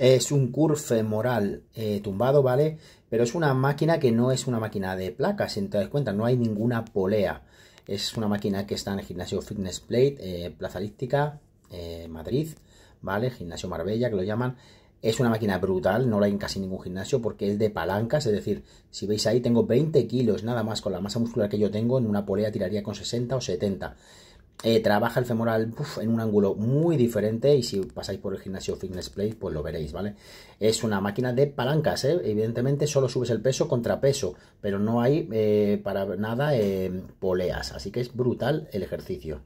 Es un curve moral eh, tumbado, ¿vale? Pero es una máquina que no es una máquina de placas, si te das cuenta, no hay ninguna polea. Es una máquina que está en el gimnasio Fitness Plate, eh, Plaza Elíptica, eh, Madrid, ¿vale? Gimnasio Marbella, que lo llaman. Es una máquina brutal, no la hay en casi ningún gimnasio porque es de palancas, es decir, si veis ahí tengo 20 kilos nada más con la masa muscular que yo tengo, en una polea tiraría con 60 o 70. Eh, trabaja el femoral en un ángulo muy diferente y si pasáis por el gimnasio Fitness Play pues lo veréis, ¿vale? Es una máquina de palancas, ¿eh? evidentemente solo subes el peso contra peso, pero no hay eh, para nada poleas, así que es brutal el ejercicio.